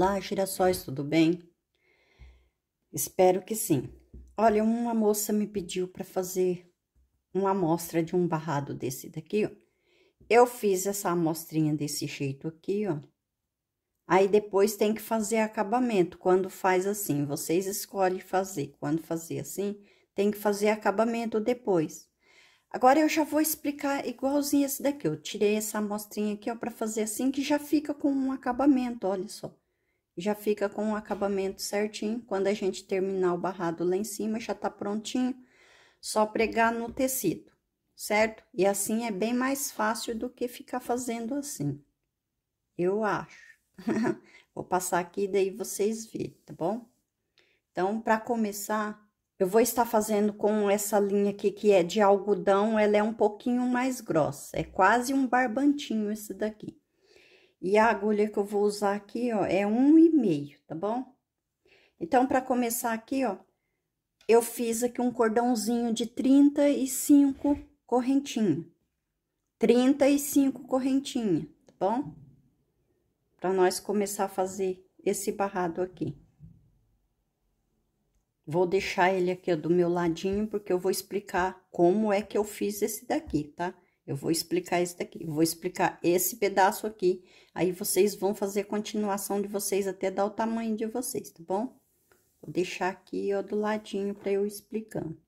Olá Girassóis, tudo bem? Espero que sim. Olha, uma moça me pediu para fazer uma amostra de um barrado desse daqui, ó. Eu fiz essa amostrinha desse jeito aqui, ó. Aí, depois tem que fazer acabamento. Quando faz assim, vocês escolhem fazer. Quando fazer assim, tem que fazer acabamento depois. Agora, eu já vou explicar igualzinho esse daqui. Eu tirei essa amostrinha aqui, ó, para fazer assim, que já fica com um acabamento, olha só já fica com o acabamento certinho. Quando a gente terminar o barrado lá em cima, já tá prontinho, só pregar no tecido, certo? E assim é bem mais fácil do que ficar fazendo assim, eu acho. vou passar aqui, daí vocês veem, tá bom? Então, para começar, eu vou estar fazendo com essa linha aqui, que é de algodão, ela é um pouquinho mais grossa, é quase um barbantinho esse daqui. E a agulha que eu vou usar aqui, ó, é um e meio, tá bom? Então, para começar aqui, ó, eu fiz aqui um cordãozinho de 35 correntinha. 35 correntinha, tá bom? Para nós começar a fazer esse barrado aqui. Vou deixar ele aqui ó, do meu ladinho, porque eu vou explicar como é que eu fiz esse daqui, tá? Tá? Eu vou explicar isso daqui, vou explicar esse pedaço aqui. Aí, vocês vão fazer a continuação de vocês até dar o tamanho de vocês, tá bom? Vou deixar aqui, ó, do ladinho pra eu explicando.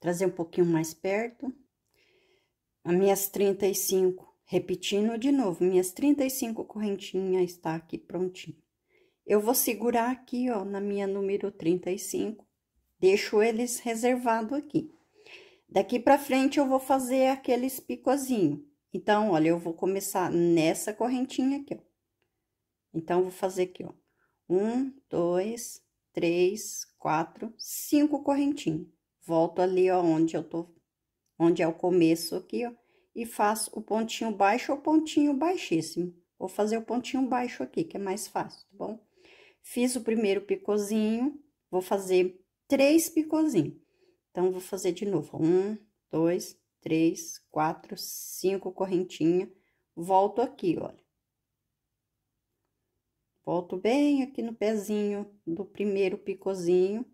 Trazer um pouquinho mais perto. As minhas 35, repetindo de novo, minhas 35 correntinhas está aqui prontinho. Eu vou segurar aqui, ó, na minha número 35, deixo eles reservado aqui. Daqui pra frente, eu vou fazer aqueles picozinho. Então, olha, eu vou começar nessa correntinha aqui, ó. Então, vou fazer aqui, ó. Um, dois, três, quatro, cinco correntinhas. Volto ali, ó, onde eu tô, onde é o começo aqui, ó. E faço o pontinho baixo ou pontinho baixíssimo. Vou fazer o pontinho baixo aqui, que é mais fácil, tá bom? Fiz o primeiro picozinho, vou fazer três picozinhos. Então, vou fazer de novo. Um, dois, três, quatro, cinco correntinha. Volto aqui, olha. Volto bem aqui no pezinho do primeiro picozinho.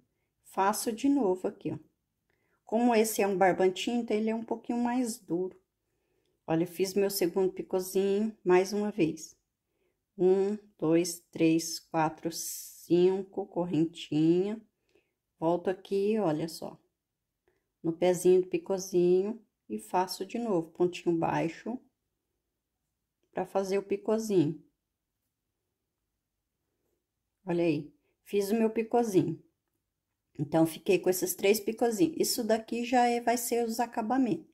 Faço de novo aqui, ó. Como esse é um barbantinho, então ele é um pouquinho mais duro. Olha, fiz meu segundo picozinho mais uma vez. Um, dois, três, quatro, cinco, correntinha. Volto aqui, olha só no pezinho do picozinho e faço de novo, pontinho baixo, para fazer o picozinho. Olha aí, fiz o meu picozinho. Então, fiquei com esses três picozinhos. Isso daqui já é, vai ser os acabamentos.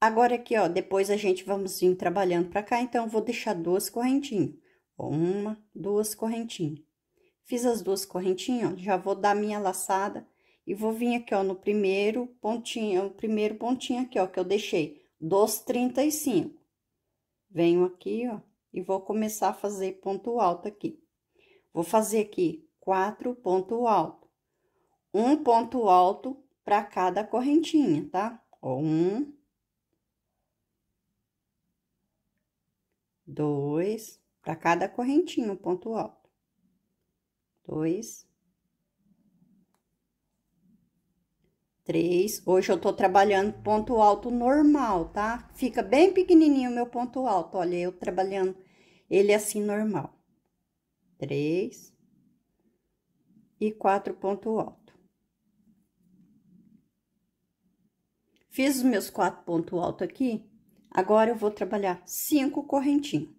Agora aqui, ó, depois a gente vamos vir trabalhando pra cá, então, vou deixar duas correntinhas. Uma, duas correntinhas. Fiz as duas correntinhas, ó, já vou dar minha laçada e vou vir aqui, ó, no primeiro pontinho, o primeiro pontinho aqui, ó, que eu deixei, dos 35. Venho aqui, ó, e vou começar a fazer ponto alto aqui. Vou fazer aqui quatro ponto alto. Um ponto alto para cada correntinha, tá? Ó, um. Dois, para cada correntinha, um ponto alto. Dois. três. Hoje eu tô trabalhando ponto alto normal, tá? Fica bem pequenininho o meu ponto alto, olha, eu trabalhando ele assim normal. Três e quatro ponto alto. Fiz os meus quatro ponto alto aqui, agora eu vou trabalhar cinco correntinhas.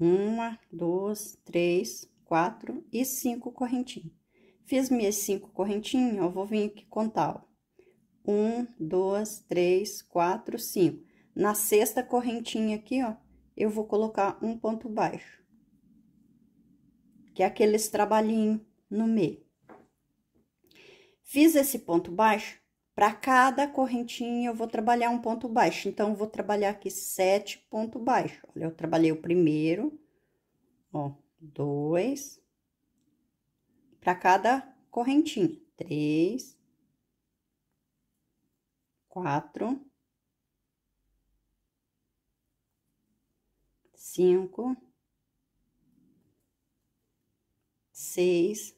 Uma, duas, três, quatro e cinco correntinhas. Fiz minhas cinco correntinhas, eu vou vir aqui contar, ó. Um, dois, três, quatro, cinco. Na sexta correntinha aqui, ó, eu vou colocar um ponto baixo. Que é aqueles trabalhinho no meio. Fiz esse ponto baixo, para cada correntinha eu vou trabalhar um ponto baixo. Então, eu vou trabalhar aqui sete pontos baixos. Olha, eu trabalhei o primeiro, ó, dois, para cada correntinha. Três, quatro, cinco, seis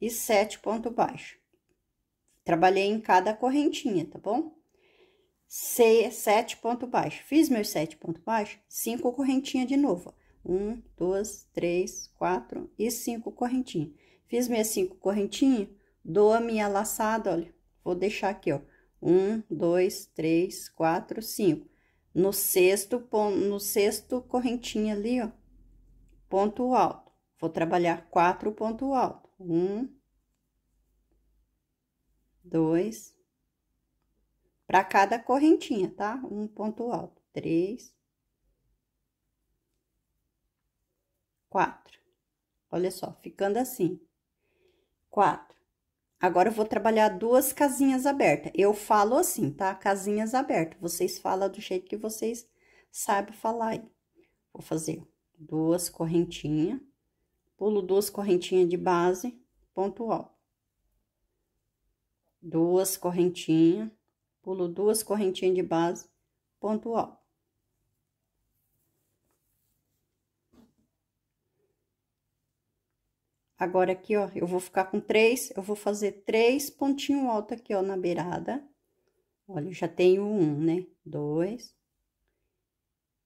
e sete ponto baixo. Trabalhei em cada correntinha, tá bom? C, sete ponto baixo. Fiz meus sete ponto baixo, cinco correntinha de novo. Um, dois, três, quatro e cinco correntinha. Fiz minhas cinco correntinha, dou a minha laçada, olha, vou deixar aqui, ó, um, dois, três, quatro, cinco. No sexto, no sexto correntinha ali, ó, ponto alto. Vou trabalhar quatro ponto alto. Um, dois, para cada correntinha, tá? Um ponto alto. Três, quatro. Olha só, ficando assim. Quatro. Agora, eu vou trabalhar duas casinhas abertas. Eu falo assim, tá? Casinhas abertas. Vocês falam do jeito que vocês sabem falar aí. Vou fazer duas correntinhas, pulo duas correntinhas de base, ponto alto. Duas correntinhas, pulo duas correntinhas de base, ponto alto. Agora aqui, ó, eu vou ficar com três, eu vou fazer três pontinho alto aqui, ó, na beirada. Olha, já tenho um, né? Dois.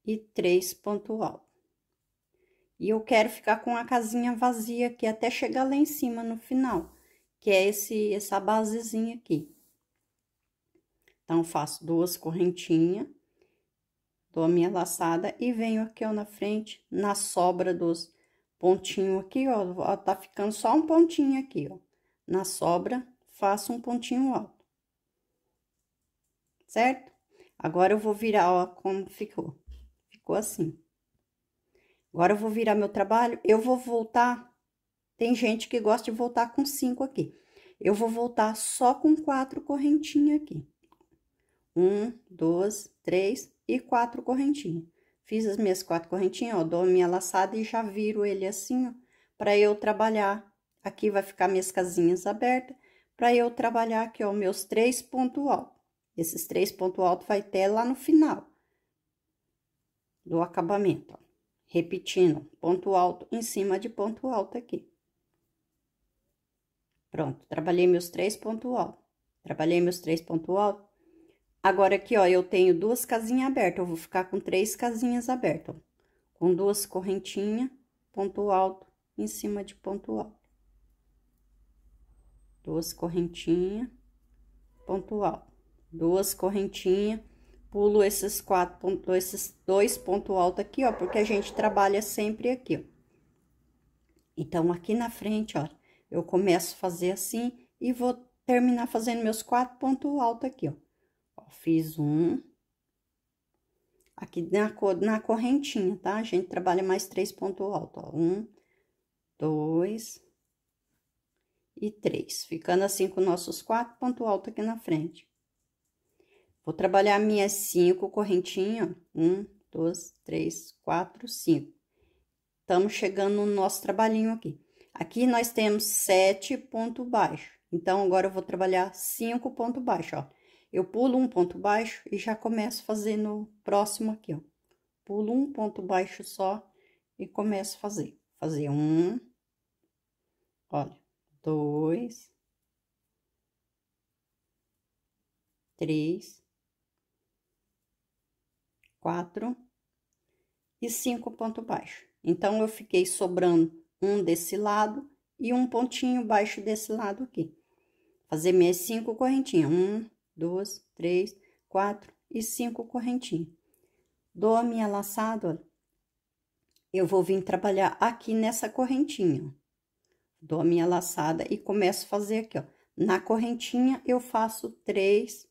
E três ponto alto. E eu quero ficar com a casinha vazia aqui até chegar lá em cima no final, que é esse essa basezinha aqui. Então, faço duas correntinhas, dou a minha laçada e venho aqui, ó, na frente, na sobra dos pontinho aqui, ó, ó, tá ficando só um pontinho aqui, ó. Na sobra, faço um pontinho alto. Certo? Agora, eu vou virar, ó, como ficou. Ficou assim. Agora, eu vou virar meu trabalho, eu vou voltar... Tem gente que gosta de voltar com cinco aqui. Eu vou voltar só com quatro correntinhas aqui. Um, dois, três e quatro correntinhas. Fiz as minhas quatro correntinhas, ó, dou minha laçada e já viro ele assim, ó, pra eu trabalhar. Aqui vai ficar minhas casinhas abertas, pra eu trabalhar aqui, ó, meus três pontos altos. Esses três pontos altos vai até lá no final do acabamento, ó. Repetindo, ponto alto em cima de ponto alto aqui. Pronto, trabalhei meus três pontos altos. Trabalhei meus três pontos altos, Agora aqui, ó, eu tenho duas casinhas abertas, eu vou ficar com três casinhas abertas, ó, com duas correntinhas, ponto alto em cima de ponto alto. Duas correntinhas, ponto alto. Duas correntinhas, pulo esses quatro pontos, esses dois ponto alto aqui, ó, porque a gente trabalha sempre aqui, ó. Então, aqui na frente, ó, eu começo a fazer assim e vou terminar fazendo meus quatro pontos altos aqui, ó fiz um. Aqui na, na correntinha, tá? A gente trabalha mais três pontos altos, ó. Um, dois e três. Ficando assim com nossos quatro pontos altos aqui na frente. Vou trabalhar minhas cinco correntinhas, ó. Um, dois, três, quatro, cinco. Estamos chegando no nosso trabalhinho aqui. Aqui nós temos sete pontos baixos. Então, agora eu vou trabalhar cinco pontos baixos, ó. Eu pulo um ponto baixo e já começo fazendo o próximo aqui, ó. Pulo um ponto baixo só e começo a fazer. Fazer um, olha, dois, três, quatro e cinco ponto baixo. Então, eu fiquei sobrando um desse lado e um pontinho baixo desse lado aqui. Fazer minhas cinco correntinhas. Um, duas, três, quatro e cinco correntinhas. Dou a minha laçada, Eu vou vir trabalhar aqui nessa correntinha, ó. Dou a minha laçada e começo a fazer aqui, ó. Na correntinha, eu faço três...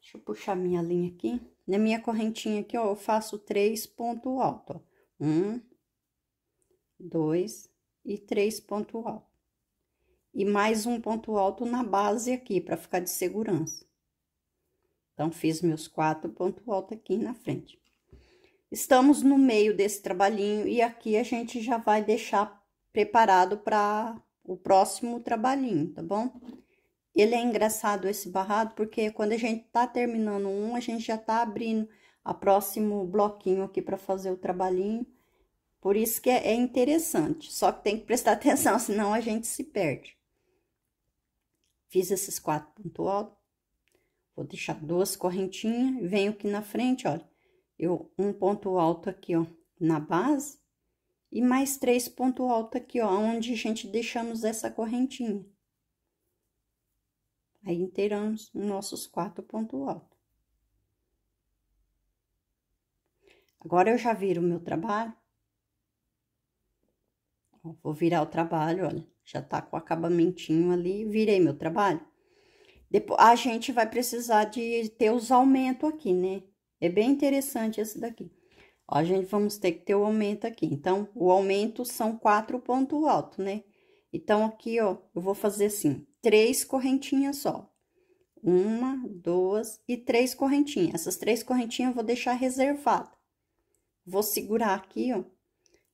Deixa eu puxar minha linha aqui. Na minha correntinha aqui, ó, eu faço três pontos alto, ó. Um, dois e três pontos alto e mais um ponto alto na base aqui, para ficar de segurança. Então, fiz meus quatro pontos altos aqui na frente. Estamos no meio desse trabalhinho e aqui a gente já vai deixar preparado para o próximo trabalhinho, tá bom? Ele é engraçado esse barrado, porque quando a gente tá terminando um, a gente já tá abrindo a próximo bloquinho aqui para fazer o trabalhinho. Por isso que é, é interessante, só que tem que prestar atenção, senão a gente se perde. Fiz esses quatro alto. Vou deixar duas correntinhas, venho aqui na frente, olha. Eu, um ponto alto aqui, ó, na base. E mais três ponto alto aqui, ó, onde a gente deixamos essa correntinha. Aí, inteiramos nossos quatro ponto alto. Agora, eu já viro o meu trabalho. Vou virar o trabalho, olha já tá com o acabamentinho ali, virei meu trabalho. Depois, a gente vai precisar de ter os aumentos aqui, né? É bem interessante esse daqui. Ó, a gente vamos ter que ter o aumento aqui. Então, o aumento são quatro pontos altos, né? Então, aqui, ó, eu vou fazer assim, três correntinhas só. Uma, duas e três correntinhas. Essas três correntinhas eu vou deixar reservada. Vou segurar aqui, ó,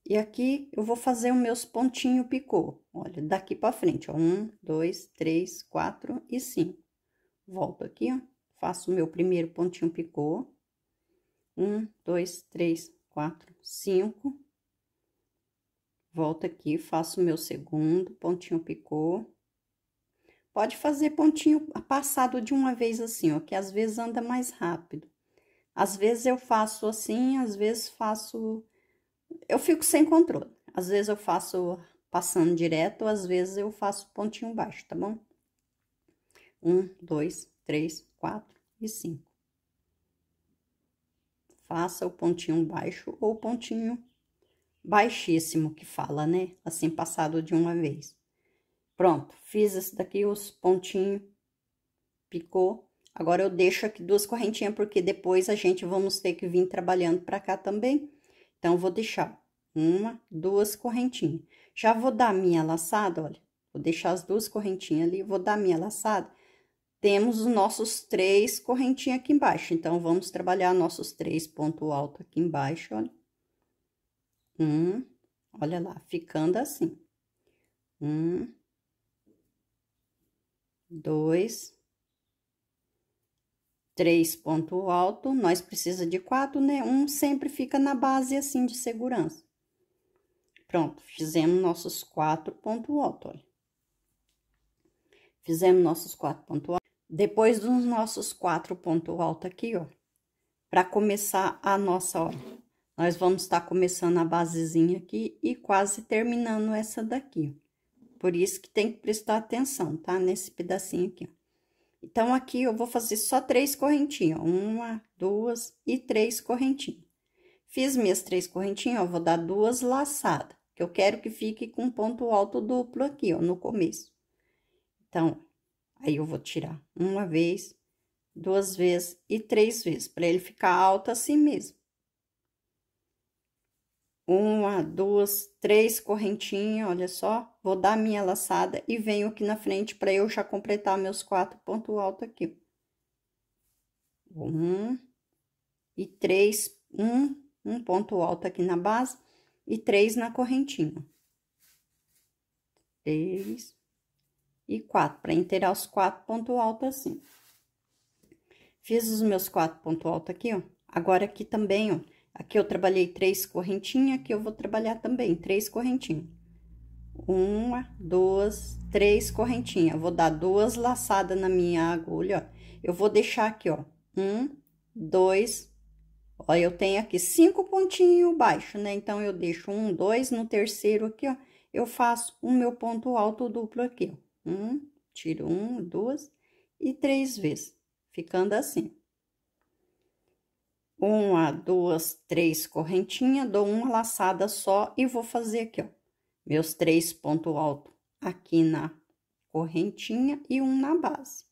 e aqui eu vou fazer os meus pontinho picô. Olha, daqui para frente, ó. Um, dois, três, quatro e cinco. Volto aqui, ó. Faço o meu primeiro pontinho picô. Um, dois, três, quatro, cinco. Volto aqui, faço o meu segundo pontinho picô. Pode fazer pontinho passado de uma vez assim, ó, que às vezes anda mais rápido. Às vezes eu faço assim, às vezes faço eu fico sem controle. Às vezes eu faço passando direto, às vezes eu faço pontinho baixo, tá bom? Um, dois, três, quatro e cinco. Faça o pontinho baixo ou pontinho baixíssimo que fala, né? Assim, passado de uma vez. Pronto, fiz esse daqui, os pontinhos, picou. Agora, eu deixo aqui duas correntinhas, porque depois a gente vamos ter que vir trabalhando pra cá também. Então, vou deixar uma, duas correntinhas. Já vou dar minha laçada, olha, vou deixar as duas correntinhas ali, vou dar minha laçada. Temos os nossos três correntinhas aqui embaixo, então, vamos trabalhar nossos três pontos altos aqui embaixo, olha. Um, olha lá, ficando assim. Um, dois, três ponto alto, nós precisa de quatro, né? Um sempre fica na base assim de segurança. Pronto, fizemos nossos quatro ponto alto, olha. Fizemos nossos quatro ponto alto. Depois dos nossos quatro ponto alto aqui, ó, para começar a nossa, olha, nós vamos estar tá começando a basezinha aqui e quase terminando essa daqui. Por isso que tem que prestar atenção, tá? Nesse pedacinho aqui, ó. Então, aqui eu vou fazer só três correntinhas, uma, duas e três correntinhas. Fiz minhas três correntinhas, vou dar duas laçadas, que eu quero que fique com ponto alto duplo aqui, ó, no começo. Então, aí eu vou tirar uma vez, duas vezes e três vezes, para ele ficar alto assim mesmo uma, duas, três correntinhas, olha só. Vou dar minha laçada e venho aqui na frente para eu já completar meus quatro pontos altos aqui. Um, e três, um, um ponto alto aqui na base e três na correntinha. Três e quatro, para inteirar os quatro pontos altos assim. Fiz os meus quatro pontos altos aqui, ó. Agora aqui também, ó Aqui eu trabalhei três correntinhas, aqui eu vou trabalhar também três correntinhas. Uma, duas, três correntinhas. vou dar duas laçadas na minha agulha, ó. Eu vou deixar aqui, ó. Um, dois, ó, eu tenho aqui cinco pontinhos baixo, né? Então, eu deixo um, dois, no terceiro aqui, ó, eu faço o meu ponto alto duplo aqui, ó. Um, tiro um, duas e três vezes, ficando assim uma, duas, três correntinhas, dou uma laçada só e vou fazer aqui, ó, meus três ponto alto aqui na correntinha e um na base.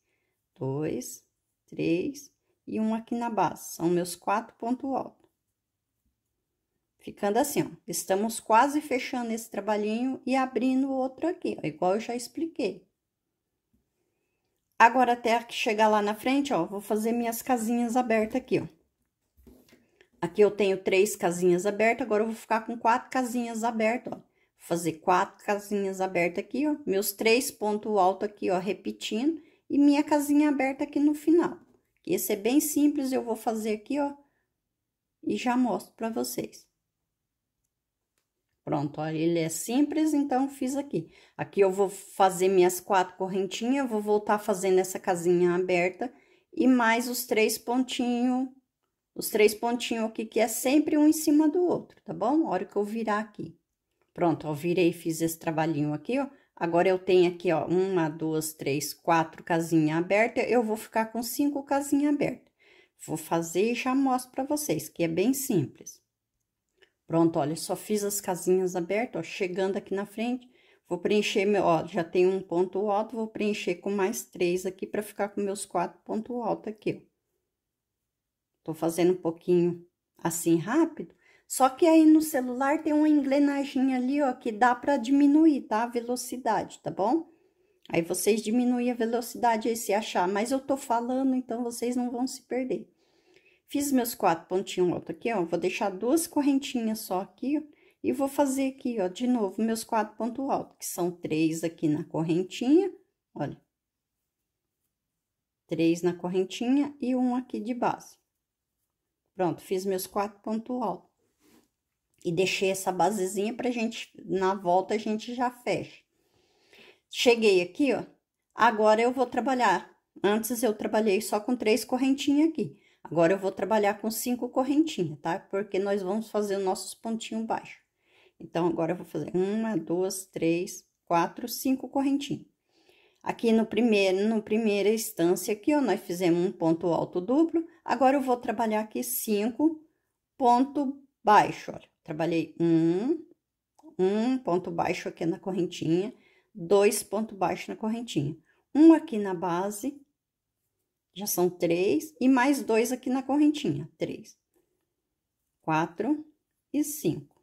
Dois, três e um aqui na base, são meus quatro ponto alto. Ficando assim, ó, estamos quase fechando esse trabalhinho e abrindo outro aqui, ó, igual eu já expliquei. Agora, até chegar lá na frente, ó, vou fazer minhas casinhas abertas aqui, ó. Aqui eu tenho três casinhas abertas, agora eu vou ficar com quatro casinhas abertas, ó. Vou fazer quatro casinhas abertas aqui, ó. Meus três pontos altos aqui, ó, repetindo. E minha casinha aberta aqui no final. Esse é bem simples, eu vou fazer aqui, ó. E já mostro pra vocês. Pronto, ó, ele é simples, então fiz aqui. Aqui eu vou fazer minhas quatro correntinhas, vou voltar fazendo essa casinha aberta. E mais os três pontinhos os três pontinhos aqui, que é sempre um em cima do outro, tá bom? A hora que eu virar aqui. Pronto, ó, virei e fiz esse trabalhinho aqui, ó. Agora, eu tenho aqui, ó, uma, duas, três, quatro casinhas abertas. Eu vou ficar com cinco casinhas abertas. Vou fazer e já mostro pra vocês, que é bem simples. Pronto, olha, só fiz as casinhas abertas, ó, chegando aqui na frente. Vou preencher, meu, ó, já tem um ponto alto, vou preencher com mais três aqui pra ficar com meus quatro pontos altos aqui, ó. Tô fazendo um pouquinho assim rápido. Só que aí no celular tem uma engrenagem ali, ó, que dá para diminuir, tá? A velocidade, tá bom? Aí vocês diminuem a velocidade aí se achar, mas eu tô falando, então vocês não vão se perder. Fiz meus quatro pontinhos alto aqui, ó, vou deixar duas correntinhas só aqui, ó, e vou fazer aqui, ó, de novo, meus quatro pontos altos, que são três aqui na correntinha, olha. Três na correntinha e um aqui de base. Pronto, fiz meus quatro pontos altos. E deixei essa basezinha pra gente, na volta a gente já fecha. Cheguei aqui, ó. Agora eu vou trabalhar. Antes eu trabalhei só com três correntinhas aqui. Agora eu vou trabalhar com cinco correntinhas, tá? Porque nós vamos fazer os nossos pontinhos baixos. Então, agora eu vou fazer uma, duas, três, quatro, cinco correntinhas. Aqui no primeiro, no primeira instância aqui, ó, nós fizemos um ponto alto duplo. Agora, eu vou trabalhar aqui cinco ponto baixo, olha. Trabalhei um, um ponto baixo aqui na correntinha, dois ponto baixo na correntinha. Um aqui na base, já são três, e mais dois aqui na correntinha, três. Quatro e cinco.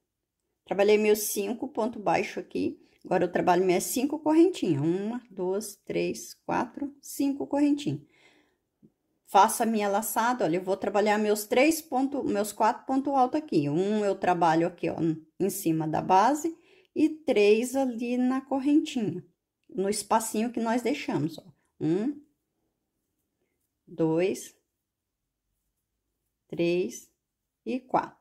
Trabalhei meus cinco ponto baixo aqui Agora, eu trabalho minhas é cinco correntinhas. Uma, duas, três, quatro, cinco correntinhas. Faço a minha laçada, olha, eu vou trabalhar meus três pontos, meus quatro pontos altos aqui. Um eu trabalho aqui, ó, em cima da base e três ali na correntinha, no espacinho que nós deixamos, ó. Um, dois, três e quatro.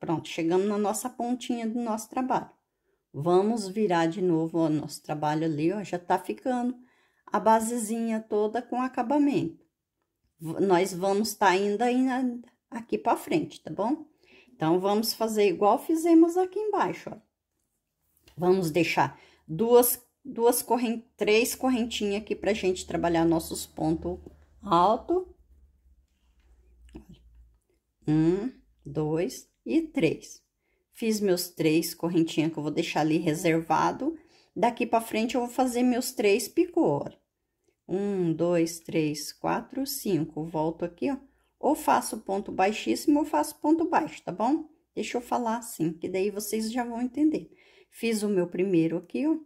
Pronto, chegamos na nossa pontinha do nosso trabalho. Vamos virar de novo o nosso trabalho ali, ó, já tá ficando a basezinha toda com acabamento. Nós vamos tá ainda, ainda aqui pra frente, tá bom? Então, vamos fazer igual fizemos aqui embaixo, ó. Vamos deixar duas, duas correntes, três correntinhas aqui pra gente trabalhar nossos pontos alto. Um, dois e três. Fiz meus três correntinhas que eu vou deixar ali reservado. Daqui pra frente, eu vou fazer meus três picô, Um, dois, três, quatro, cinco. Volto aqui, ó. Ou faço ponto baixíssimo ou faço ponto baixo, tá bom? Deixa eu falar assim, que daí vocês já vão entender. Fiz o meu primeiro aqui, ó.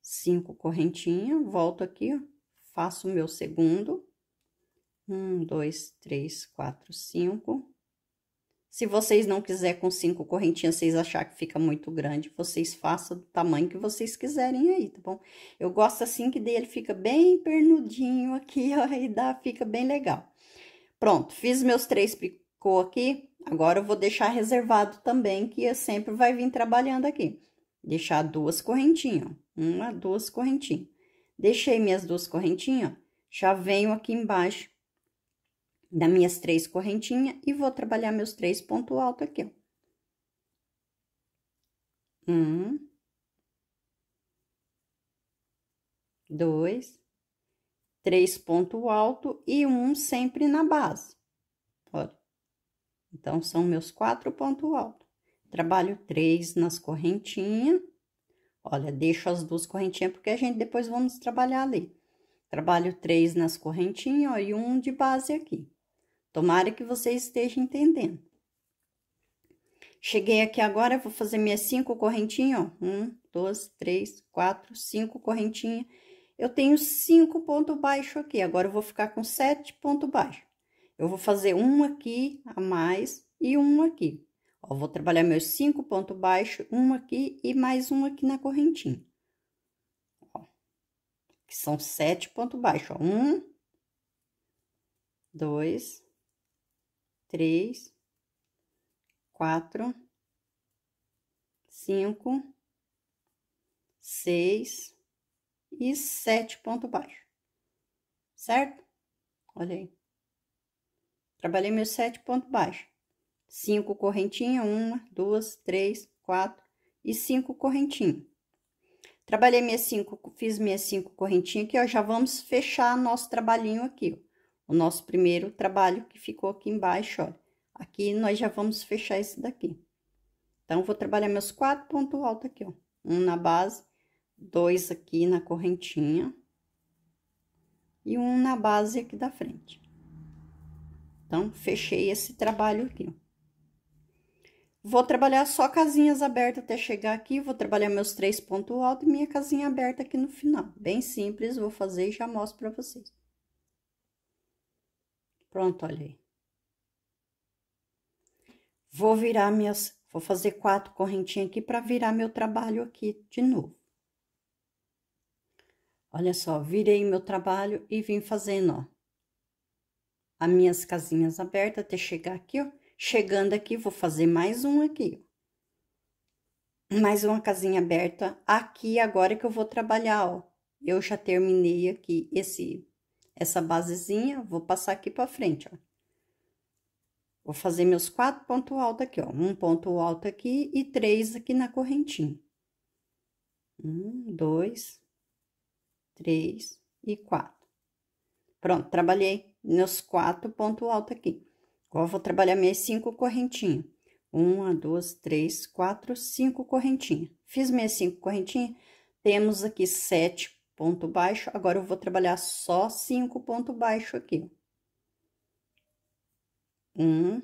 Cinco correntinhas, volto aqui, ó. Faço o meu segundo. Um, dois, três, quatro, cinco. Se vocês não quiser com cinco correntinhas, vocês achar que fica muito grande, vocês façam do tamanho que vocês quiserem aí, tá bom? Eu gosto assim que dele fica bem pernudinho aqui, ó, e dá, fica bem legal. Pronto, fiz meus três picô aqui, agora eu vou deixar reservado também, que eu é sempre vai vir trabalhando aqui. Deixar duas correntinhas, ó, uma, duas correntinhas. Deixei minhas duas correntinhas, ó, já venho aqui embaixo das minhas três correntinhas e vou trabalhar meus três pontos altos aqui, ó. Um. Dois. Três ponto alto e um sempre na base. Olha. Então, são meus quatro pontos altos. Trabalho três nas correntinhas. Olha, deixo as duas correntinhas, porque a gente depois vamos trabalhar ali. Trabalho três nas correntinhas, ó, e um de base aqui. Tomara que você esteja entendendo. Cheguei aqui agora, vou fazer minhas cinco correntinhas, ó. Um, dois, três, quatro, cinco correntinhas. Eu tenho cinco ponto baixo aqui, agora eu vou ficar com sete ponto baixo. Eu vou fazer um aqui a mais e um aqui. Ó, vou trabalhar meus cinco ponto baixo, um aqui e mais um aqui na correntinha. Ó, que são sete ponto baixo, ó. Um, dois, três, quatro, cinco, seis e sete ponto baixo, certo? Olha aí. Trabalhei meus sete ponto baixo. Cinco correntinha, uma, duas, três, quatro e cinco correntinha. Trabalhei minhas cinco, fiz minhas cinco correntinhas aqui, ó. Já vamos fechar nosso trabalhinho aqui, ó o nosso primeiro trabalho que ficou aqui embaixo, olha. Aqui nós já vamos fechar esse daqui. Então, vou trabalhar meus quatro pontos altos aqui, ó. Um na base, dois aqui na correntinha. E um na base aqui da frente. Então, fechei esse trabalho aqui, ó. Vou trabalhar só casinhas abertas até chegar aqui, vou trabalhar meus três pontos altos e minha casinha aberta aqui no final. Bem simples, vou fazer e já mostro pra vocês. Pronto, olha aí. Vou virar minhas, vou fazer quatro correntinhas aqui para virar meu trabalho aqui de novo. Olha só, virei meu trabalho e vim fazendo, ó. As minhas casinhas abertas até chegar aqui, ó. Chegando aqui, vou fazer mais um aqui, ó. Mais uma casinha aberta aqui agora que eu vou trabalhar, ó. Eu já terminei aqui esse essa basezinha, vou passar aqui pra frente, ó. Vou fazer meus quatro pontos altos aqui, ó. Um ponto alto aqui e três aqui na correntinha. Um, dois, três e quatro. Pronto, trabalhei meus quatro pontos altos aqui. Agora, vou trabalhar minhas cinco correntinhas. Uma, duas, três, quatro, cinco correntinhas. Fiz minhas cinco correntinhas, temos aqui sete ponto baixo. Agora, eu vou trabalhar só cinco ponto baixo aqui. Um.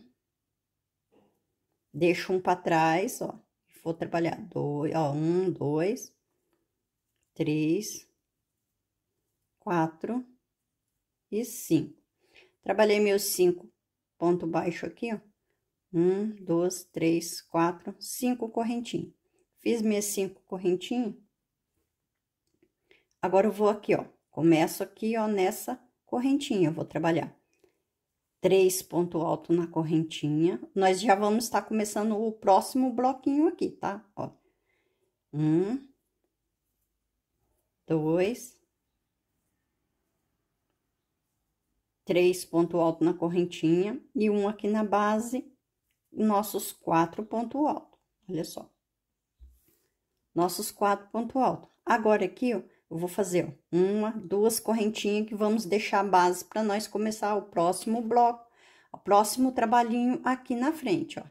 Deixo um para trás, ó. Vou trabalhar dois, ó, um, dois, três, quatro e cinco. Trabalhei meus cinco ponto baixo aqui, ó. Um, dois, três, quatro, cinco correntinhas. Fiz minhas cinco correntinhas Agora, eu vou aqui, ó, começo aqui, ó, nessa correntinha, eu vou trabalhar. Três ponto alto na correntinha. Nós já vamos estar começando o próximo bloquinho aqui, tá? Ó. Um. Dois. Três ponto alto na correntinha e um aqui na base, nossos quatro ponto alto. Olha só. Nossos quatro ponto alto. Agora aqui, ó eu vou fazer ó, uma, duas correntinhas que vamos deixar a base para nós começar o próximo bloco, o próximo trabalhinho aqui na frente, ó.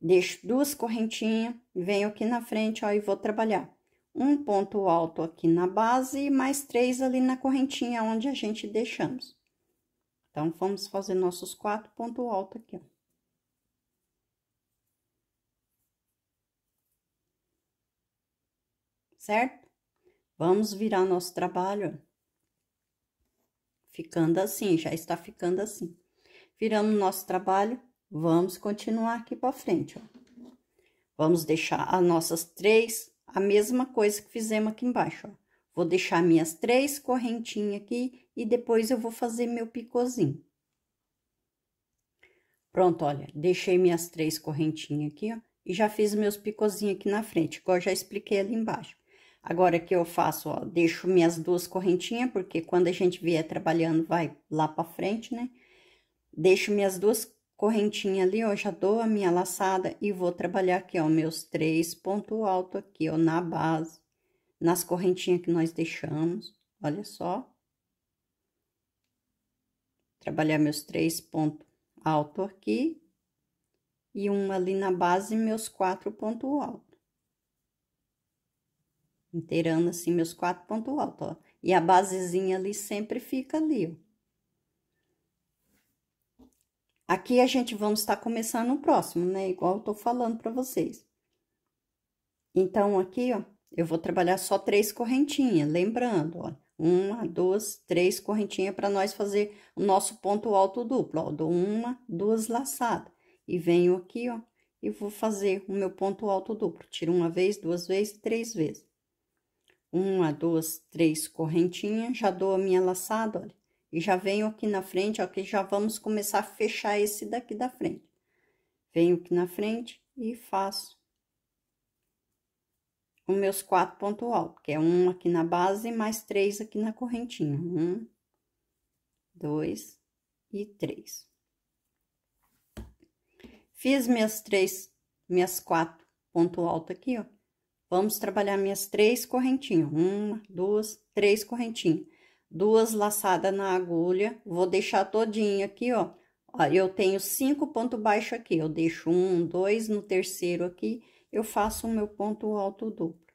Deixo duas correntinhas, venho aqui na frente, ó, e vou trabalhar um ponto alto aqui na base e mais três ali na correntinha onde a gente deixamos. Então, vamos fazer nossos quatro pontos altos aqui, ó. certo? Vamos virar nosso trabalho. Ficando assim, já está ficando assim. Viramos nosso trabalho, vamos continuar aqui para frente, ó. Vamos deixar as nossas três, a mesma coisa que fizemos aqui embaixo, ó. Vou deixar minhas três correntinhas aqui e depois eu vou fazer meu picôzinho. Pronto, olha, deixei minhas três correntinhas aqui, ó, e já fiz meus picôzinhos aqui na frente, igual já expliquei ali embaixo. Agora que eu faço, ó, deixo minhas duas correntinhas, porque quando a gente vier trabalhando, vai lá pra frente, né? Deixo minhas duas correntinhas ali, ó, já dou a minha laçada e vou trabalhar aqui, ó, meus três pontos altos aqui, ó, na base, nas correntinhas que nós deixamos, olha só. Trabalhar meus três pontos altos aqui e um ali na base, meus quatro pontos altos inteirando assim meus quatro pontos altos, ó. E a basezinha ali sempre fica ali, ó. Aqui a gente vamos estar começando o próximo, né? Igual eu tô falando pra vocês. Então, aqui, ó, eu vou trabalhar só três correntinhas, lembrando, ó. Uma, duas, três correntinhas para nós fazer o nosso ponto alto duplo, ó. Dou uma, duas laçadas. E venho aqui, ó, e vou fazer o meu ponto alto duplo. Tiro uma vez, duas vezes, três vezes uma, duas, três correntinhas, já dou a minha laçada, olha. E já venho aqui na frente, ó, que já vamos começar a fechar esse daqui da frente. Venho aqui na frente e faço os meus quatro pontos altos, que é um aqui na base, mais três aqui na correntinha. Um, dois e três. Fiz minhas três, minhas quatro pontos altos aqui, ó Vamos trabalhar minhas três correntinhas. Uma, duas, três correntinhas. Duas laçadas na agulha. Vou deixar todinha aqui, ó. ó eu tenho cinco pontos baixos aqui. Eu deixo um, dois no terceiro aqui. Eu faço o meu ponto alto duplo.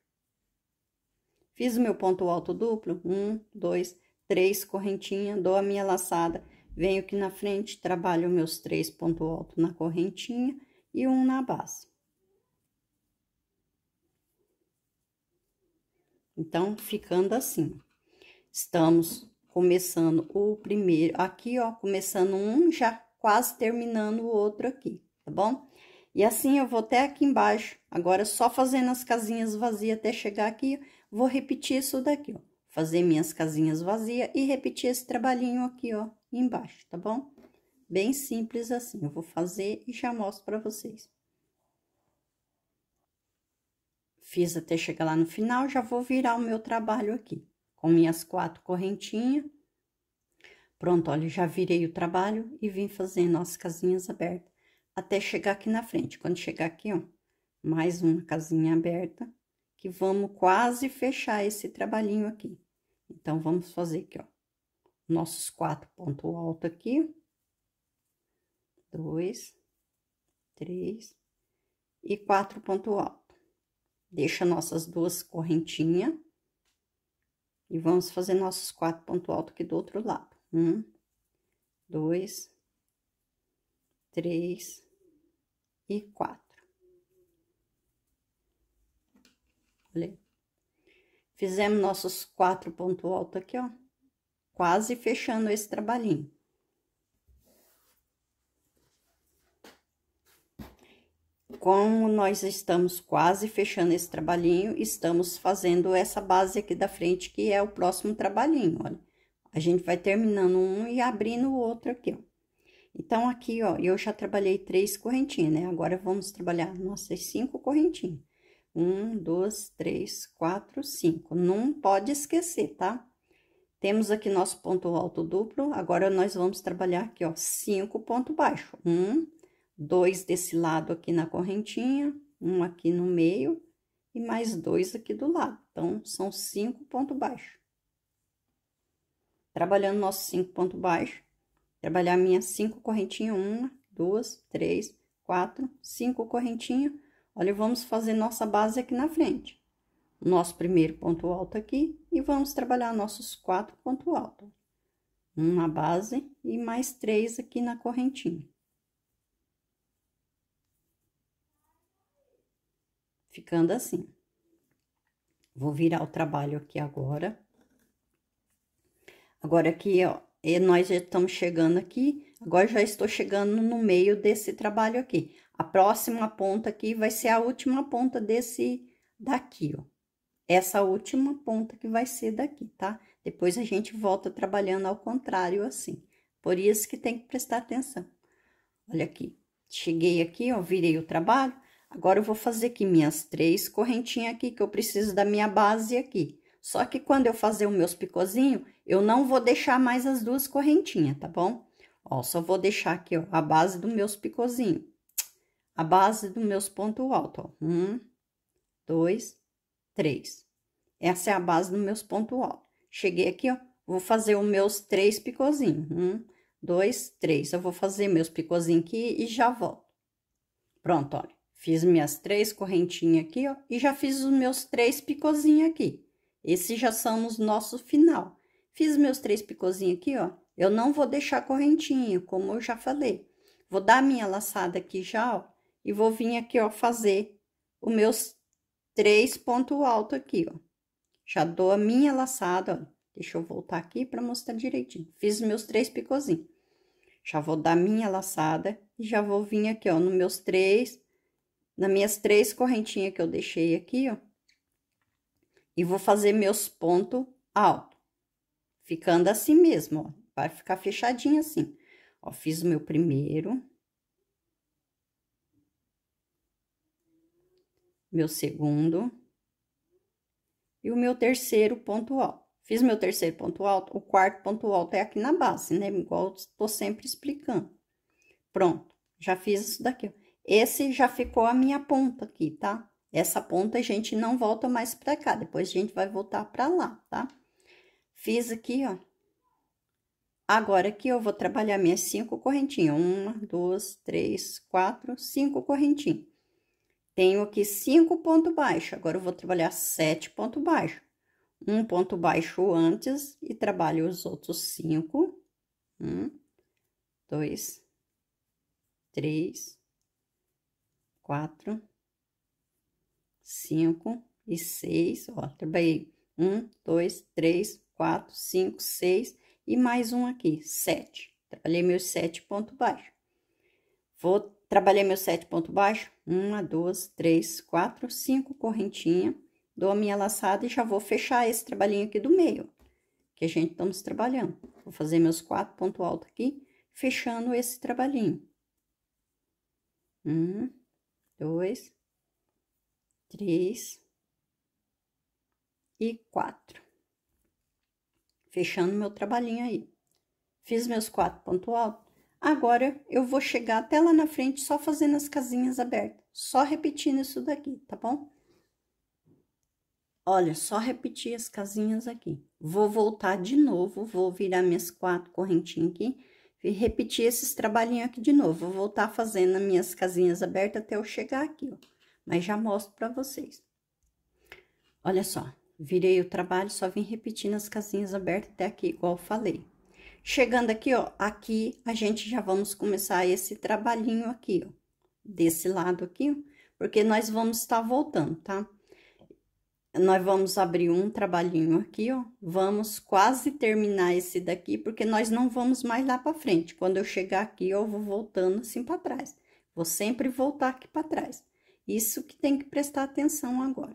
Fiz o meu ponto alto duplo. Um, dois, três correntinhas. Dou a minha laçada. Venho aqui na frente, trabalho meus três pontos altos na correntinha e um na base. Então, ficando assim. Estamos começando o primeiro aqui, ó, começando um, já quase terminando o outro aqui, tá bom? E assim, eu vou até aqui embaixo, agora só fazendo as casinhas vazias até chegar aqui, vou repetir isso daqui, ó. Fazer minhas casinhas vazias e repetir esse trabalhinho aqui, ó, embaixo, tá bom? Bem simples assim, eu vou fazer e já mostro pra vocês. Fiz até chegar lá no final, já vou virar o meu trabalho aqui, com minhas quatro correntinhas. Pronto, olha, já virei o trabalho e vim fazendo as casinhas abertas, até chegar aqui na frente. Quando chegar aqui, ó, mais uma casinha aberta, que vamos quase fechar esse trabalhinho aqui. Então, vamos fazer aqui, ó, nossos quatro pontos altos aqui. Dois, três e quatro pontos altos. Deixa nossas duas correntinhas. E vamos fazer nossos quatro ponto alto aqui do outro lado. Um, dois, três e quatro. Olha. Fizemos nossos quatro ponto alto aqui, ó. Quase fechando esse trabalhinho. como nós estamos quase fechando esse trabalhinho, estamos fazendo essa base aqui da frente, que é o próximo trabalhinho, olha. A gente vai terminando um e abrindo o outro aqui, ó. Então, aqui, ó, eu já trabalhei três correntinhas, né? Agora, vamos trabalhar nossas cinco correntinhas. Um, dois, três, quatro, cinco. Não pode esquecer, tá? Temos aqui nosso ponto alto duplo. Agora, nós vamos trabalhar aqui, ó, cinco ponto baixo. Um, dois desse lado aqui na correntinha, um aqui no meio e mais dois aqui do lado. Então, são cinco ponto baixo. Trabalhando nosso cinco ponto baixo, trabalhar minha cinco correntinha, uma, duas, três, quatro, cinco correntinha. Olha, vamos fazer nossa base aqui na frente. Nosso primeiro ponto alto aqui e vamos trabalhar nossos quatro ponto alto. Uma base e mais três aqui na correntinha. ficando assim. Vou virar o trabalho aqui agora. Agora aqui, ó, e nós já estamos chegando aqui, agora já estou chegando no meio desse trabalho aqui. A próxima ponta aqui vai ser a última ponta desse daqui, ó. Essa última ponta que vai ser daqui, tá? Depois a gente volta trabalhando ao contrário, assim. Por isso que tem que prestar atenção. Olha aqui, cheguei aqui, ó, virei o trabalho, Agora, eu vou fazer aqui minhas três correntinhas aqui, que eu preciso da minha base aqui. Só que quando eu fazer os meus picôzinhos, eu não vou deixar mais as duas correntinhas, tá bom? Ó, só vou deixar aqui, ó, a base dos meus picôzinhos. A base dos meus pontos altos, ó. Um, dois, três. Essa é a base dos meus pontos altos. Cheguei aqui, ó, vou fazer os meus três picozinhos. Um, dois, três. Eu vou fazer meus picozinhos aqui e já volto. Pronto, olha. Fiz minhas três correntinhas aqui, ó, e já fiz os meus três picozinhos aqui. Esses já são os nossos final. Fiz meus três picozinhos aqui, ó. Eu não vou deixar correntinha, como eu já falei. Vou dar minha laçada aqui já, ó, e vou vir aqui, ó, fazer os meus três ponto alto aqui, ó. Já dou a minha laçada, ó. Deixa eu voltar aqui para mostrar direitinho. Fiz meus três picozinhos. Já vou dar minha laçada e já vou vir aqui, ó, nos meus três nas minhas três correntinhas que eu deixei aqui, ó. E vou fazer meus pontos alto, ficando assim mesmo, ó. Vai ficar fechadinho assim. Ó, fiz o meu primeiro. Meu segundo. E o meu terceiro ponto alto. Fiz meu terceiro ponto alto, o quarto ponto alto é aqui na base, né? Igual eu tô sempre explicando. Pronto, já fiz isso daqui, ó. Esse já ficou a minha ponta aqui, tá? Essa ponta a gente não volta mais pra cá, depois a gente vai voltar pra lá, tá? Fiz aqui, ó. Agora aqui eu vou trabalhar minhas cinco correntinhas. Uma, duas, três, quatro, cinco correntinhas. Tenho aqui cinco ponto baixo, agora eu vou trabalhar sete ponto baixo. Um ponto baixo antes e trabalho os outros cinco. Um, dois, três, quatro, cinco e seis, ó, trabalhei um, dois, três, quatro, cinco, seis e mais um aqui, sete. Trabalhei meus sete ponto baixo. Vou trabalhar meus sete ponto baixo, uma, duas, três, quatro, cinco correntinha, dou a minha laçada e já vou fechar esse trabalhinho aqui do meio, que a gente estamos trabalhando. Vou fazer meus quatro ponto alto aqui, fechando esse trabalhinho. Um, dois, três e quatro. Fechando meu trabalhinho aí. Fiz meus quatro ponto alto. Agora, eu vou chegar até lá na frente só fazendo as casinhas abertas. Só repetindo isso daqui, tá bom? Olha, só repetir as casinhas aqui. Vou voltar de novo, vou virar minhas quatro correntinhas aqui e repetir esses trabalhinhos aqui de novo. Vou voltar fazendo as minhas casinhas abertas até eu chegar aqui, ó. Mas já mostro pra vocês. Olha só, virei o trabalho, só vim repetindo as casinhas abertas até aqui, igual falei. Chegando aqui, ó, aqui a gente já vamos começar esse trabalhinho aqui, ó. Desse lado aqui, ó, porque nós vamos estar voltando, tá? nós vamos abrir um trabalhinho aqui, ó. Vamos quase terminar esse daqui, porque nós não vamos mais lá para frente. Quando eu chegar aqui, eu vou voltando assim para trás. Vou sempre voltar aqui para trás. Isso que tem que prestar atenção agora.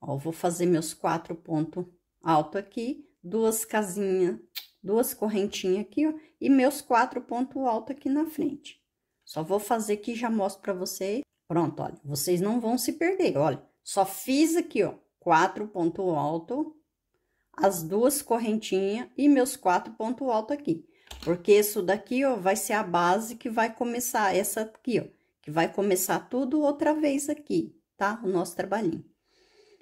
Ó, vou fazer meus quatro pontos alto aqui, duas casinhas, duas correntinhas aqui, ó, e meus quatro pontos alto aqui na frente. Só vou fazer aqui, já mostro para vocês. Pronto, olha, vocês não vão se perder, olha. Só fiz aqui, ó, quatro ponto alto, as duas correntinhas e meus quatro ponto alto aqui. Porque isso daqui, ó, vai ser a base que vai começar essa aqui, ó. Que vai começar tudo outra vez aqui, tá? O nosso trabalhinho.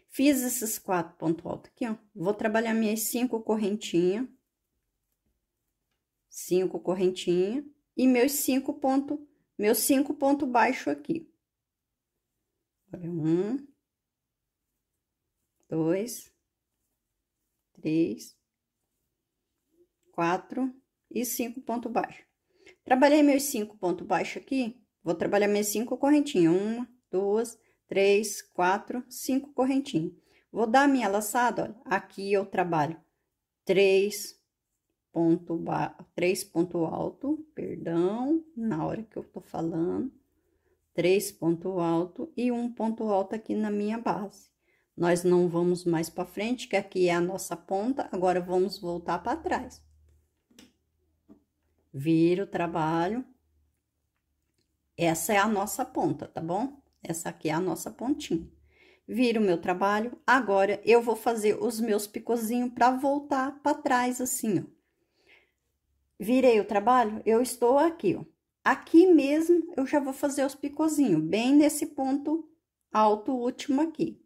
Fiz esses quatro ponto alto aqui, ó. Vou trabalhar minhas cinco correntinhas. Cinco correntinhas. E meus cinco ponto, meus cinco ponto baixo aqui. É um, dois, três, quatro e cinco ponto baixo. Trabalhei meus cinco ponto baixo aqui, vou trabalhar minhas cinco correntinhas. Uma, duas, três, quatro, cinco correntinhas. Vou dar minha laçada, olha, aqui eu trabalho três ponto, ba... três ponto alto, perdão, na hora que eu tô falando, três ponto alto e um ponto alto aqui na minha base. Nós não vamos mais para frente, que aqui é a nossa ponta, agora vamos voltar para trás. Vira o trabalho. Essa é a nossa ponta, tá bom? Essa aqui é a nossa pontinha. Vira o meu trabalho. Agora, eu vou fazer os meus picozinhos para voltar para trás, assim, ó. Virei o trabalho, eu estou aqui, ó. Aqui mesmo, eu já vou fazer os picozinhos, bem nesse ponto alto último aqui.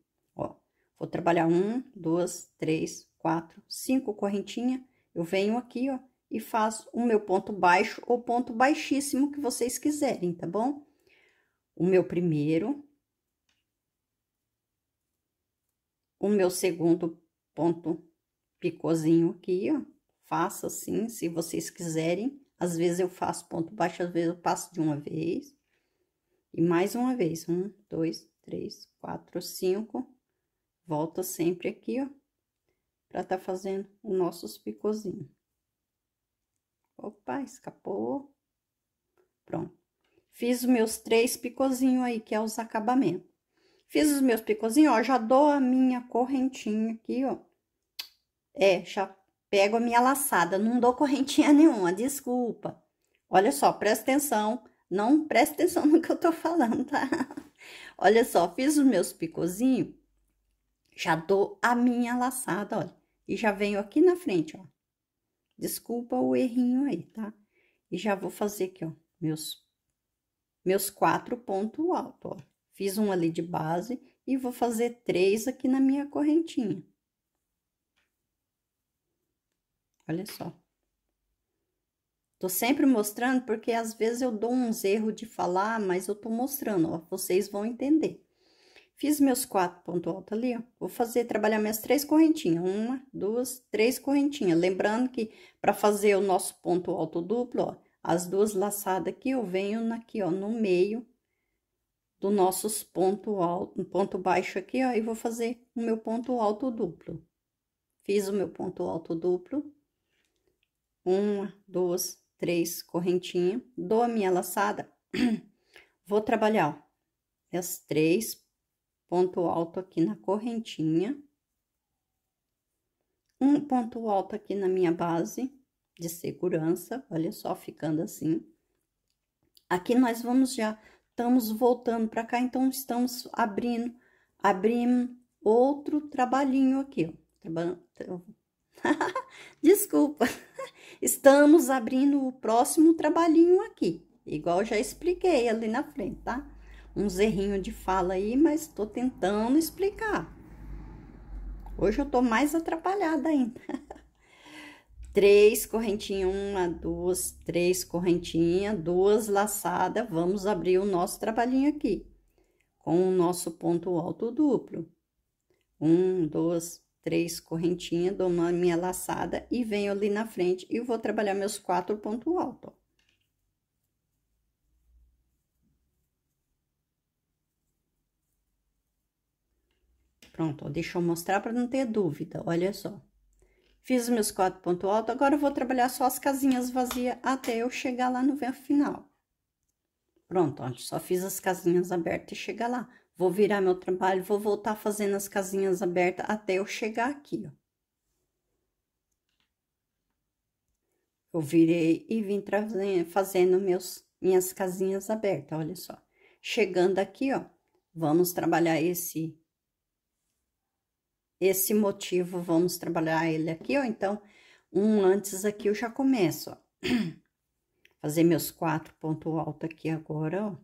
Vou trabalhar um, duas, três, quatro, cinco correntinha. Eu venho aqui, ó, e faço o meu ponto baixo ou ponto baixíssimo que vocês quiserem, tá bom? O meu primeiro. O meu segundo ponto picôzinho aqui, ó. Faça assim, se vocês quiserem. Às vezes eu faço ponto baixo, às vezes eu passo de uma vez. E mais uma vez, um, dois, três, quatro, cinco. Volta sempre aqui, ó, pra tá fazendo os nossos picozinhos. Opa, escapou. Pronto. Fiz os meus três picozinhos aí, que é os acabamentos. Fiz os meus picozinhos, ó, já dou a minha correntinha aqui, ó. É, já pego a minha laçada, não dou correntinha nenhuma, desculpa. Olha só, presta atenção, não presta atenção no que eu tô falando, tá? Olha só, fiz os meus picozinhos, já dou a minha laçada, olha. E já venho aqui na frente, ó. Desculpa o errinho aí, tá? E já vou fazer aqui, ó, meus, meus quatro pontos altos, ó. Fiz um ali de base e vou fazer três aqui na minha correntinha. Olha só. Tô sempre mostrando porque às vezes eu dou uns erros de falar, mas eu tô mostrando, ó, vocês vão entender. Fiz meus quatro pontos altos ali, ó. Vou fazer, trabalhar minhas três correntinhas. Uma, duas, três correntinhas. Lembrando que, para fazer o nosso ponto alto duplo, ó, as duas laçadas aqui, eu venho aqui, ó, no meio do nossos ponto alto, ponto baixo aqui, ó, e vou fazer o meu ponto alto duplo. Fiz o meu ponto alto duplo. Uma, duas, três correntinhas. Dou a minha laçada. vou trabalhar, ó, as três ponto alto aqui na correntinha. Um ponto alto aqui na minha base de segurança, olha só, ficando assim. Aqui nós vamos já, estamos voltando para cá, então estamos abrindo, abrindo outro trabalhinho aqui, ó. Desculpa, estamos abrindo o próximo trabalhinho aqui, igual já expliquei ali na frente, tá? uns errinhos de fala aí, mas tô tentando explicar. Hoje eu tô mais atrapalhada ainda. três correntinhas, uma, duas, três correntinhas, duas laçadas. Vamos abrir o nosso trabalhinho aqui com o nosso ponto alto duplo. Um, dois, três correntinhas, dou uma minha laçada e venho ali na frente e vou trabalhar meus quatro pontos altos. Pronto, ó, deixa eu mostrar para não ter dúvida, olha só. Fiz os meus quatro pontos altos, agora eu vou trabalhar só as casinhas vazias até eu chegar lá no final. Pronto, ó, só fiz as casinhas abertas e chegar lá. Vou virar meu trabalho, vou voltar fazendo as casinhas abertas até eu chegar aqui, ó. Eu virei e vim fazendo meus, minhas casinhas abertas, olha só. Chegando aqui, ó, vamos trabalhar esse esse motivo, vamos trabalhar ele aqui, ou então um antes aqui eu já começo, ó. Fazer meus quatro pontos altos aqui agora, ó.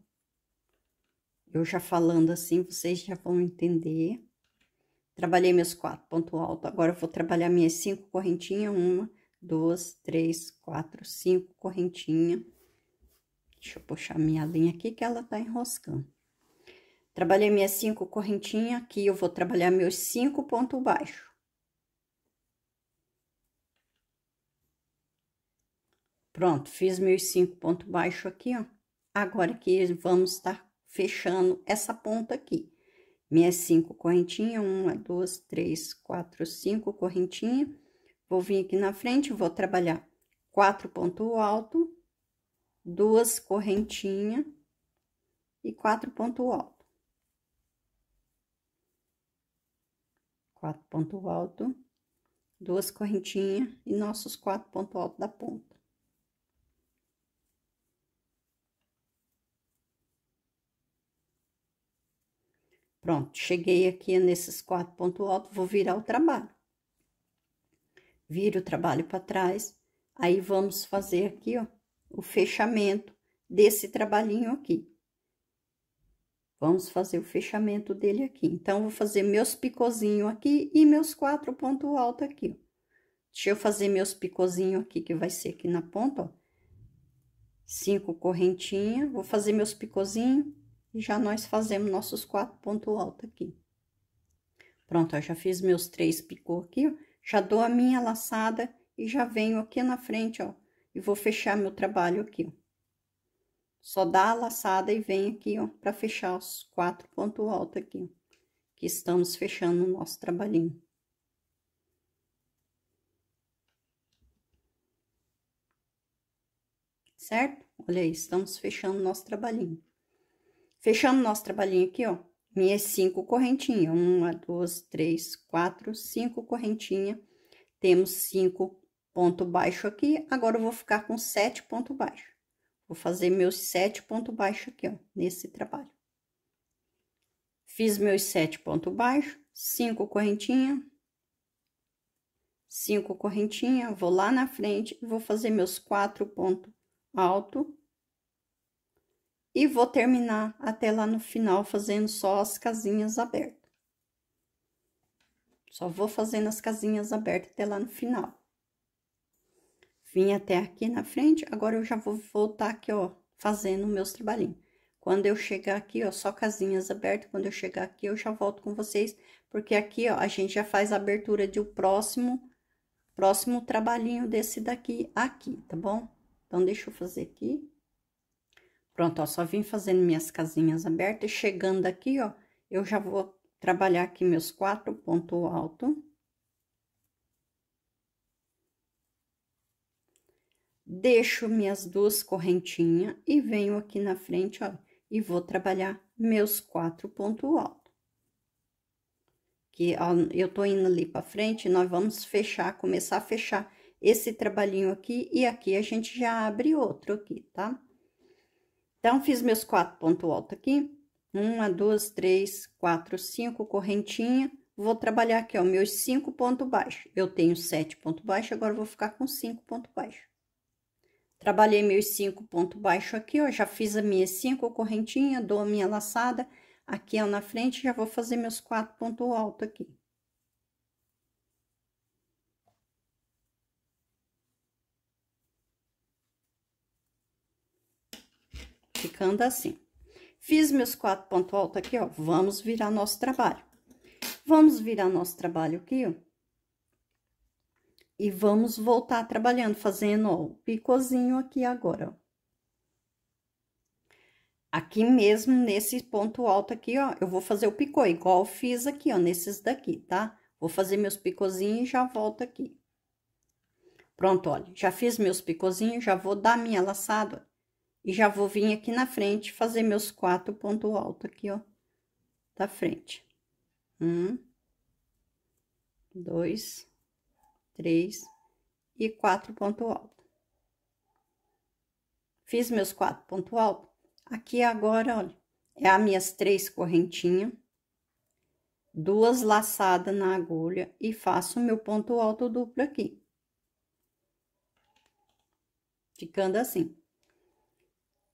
Eu já falando assim, vocês já vão entender. Trabalhei meus quatro pontos altos, agora eu vou trabalhar minhas cinco correntinhas, uma, duas, três, quatro, cinco correntinhas. Deixa eu puxar minha linha aqui que ela tá enroscando. Trabalhei minhas cinco correntinhas, aqui eu vou trabalhar meus cinco pontos baixos. Pronto, fiz meus cinco pontos baixos aqui, ó. Agora que vamos estar fechando essa ponta aqui. Minhas cinco correntinhas, uma, duas, três, quatro, cinco correntinhas. Vou vir aqui na frente, vou trabalhar quatro pontos alto, duas correntinhas e quatro pontos alto. quatro ponto alto, duas correntinhas e nossos quatro ponto alto da ponta. Pronto, cheguei aqui nesses quatro pontos altos, vou virar o trabalho. Viro o trabalho para trás, aí vamos fazer aqui, ó, o fechamento desse trabalhinho aqui. Vamos fazer o fechamento dele aqui. Então, vou fazer meus picozinhos aqui e meus quatro pontos altos aqui, ó. Deixa eu fazer meus picozinhos aqui, que vai ser aqui na ponta, ó. Cinco correntinhas, vou fazer meus picozinhos e já nós fazemos nossos quatro pontos altos aqui. Pronto, ó, já fiz meus três picô aqui, ó. Já dou a minha laçada e já venho aqui na frente, ó. E vou fechar meu trabalho aqui, ó. Só dá a laçada e vem aqui, ó, pra fechar os quatro pontos altos aqui, ó, que estamos fechando o nosso trabalhinho. Certo? Olha aí, estamos fechando nosso trabalhinho. Fechando nosso trabalhinho aqui, ó, minhas cinco correntinhas. Uma, duas, três, quatro, cinco correntinhas. Temos cinco ponto baixo aqui, agora eu vou ficar com sete ponto baixo. Vou fazer meus sete ponto baixo aqui, ó, nesse trabalho. Fiz meus sete ponto baixo, cinco correntinha, cinco correntinha, vou lá na frente e vou fazer meus quatro ponto alto. E vou terminar até lá no final, fazendo só as casinhas abertas. Só vou fazendo as casinhas abertas até lá no final. Vim até aqui na frente, agora eu já vou voltar aqui, ó, fazendo meus trabalhinhos. Quando eu chegar aqui, ó, só casinhas abertas, quando eu chegar aqui, eu já volto com vocês, porque aqui, ó, a gente já faz a abertura de o próximo, próximo trabalhinho desse daqui aqui, tá bom? Então, deixa eu fazer aqui. Pronto, ó, só vim fazendo minhas casinhas abertas, chegando aqui, ó, eu já vou trabalhar aqui meus quatro pontos altos. deixo minhas duas correntinhas e venho aqui na frente, ó, e vou trabalhar meus quatro pontos altos. Que, ó, eu tô indo ali pra frente, nós vamos fechar, começar a fechar esse trabalhinho aqui, e aqui a gente já abre outro aqui, tá? Então, fiz meus quatro pontos altos aqui, uma, duas, três, quatro, cinco correntinhas. Vou trabalhar aqui, ó, meus cinco pontos baixos. Eu tenho sete pontos baixos, agora vou ficar com cinco pontos baixos. Trabalhei meus cinco pontos baixo aqui, ó, já fiz a minha cinco correntinha, dou a minha laçada aqui, ó, na frente, já vou fazer meus quatro pontos alto aqui. Ficando assim. Fiz meus quatro pontos alto aqui, ó, vamos virar nosso trabalho. Vamos virar nosso trabalho aqui, ó. E vamos voltar trabalhando, fazendo ó, o picozinho aqui agora, ó. Aqui mesmo, nesse ponto alto aqui, ó, eu vou fazer o picô, igual eu fiz aqui, ó, nesses daqui, tá? Vou fazer meus picozinhos e já volto aqui. Pronto, olha, já fiz meus picozinhos, já vou dar minha laçada e já vou vir aqui na frente fazer meus quatro ponto alto aqui, ó, da frente. Um, dois, três e quatro ponto alto. Fiz meus quatro ponto alto. Aqui é agora, olha, é as minhas três correntinhas, duas laçadas na agulha e faço meu ponto alto duplo aqui. Ficando assim.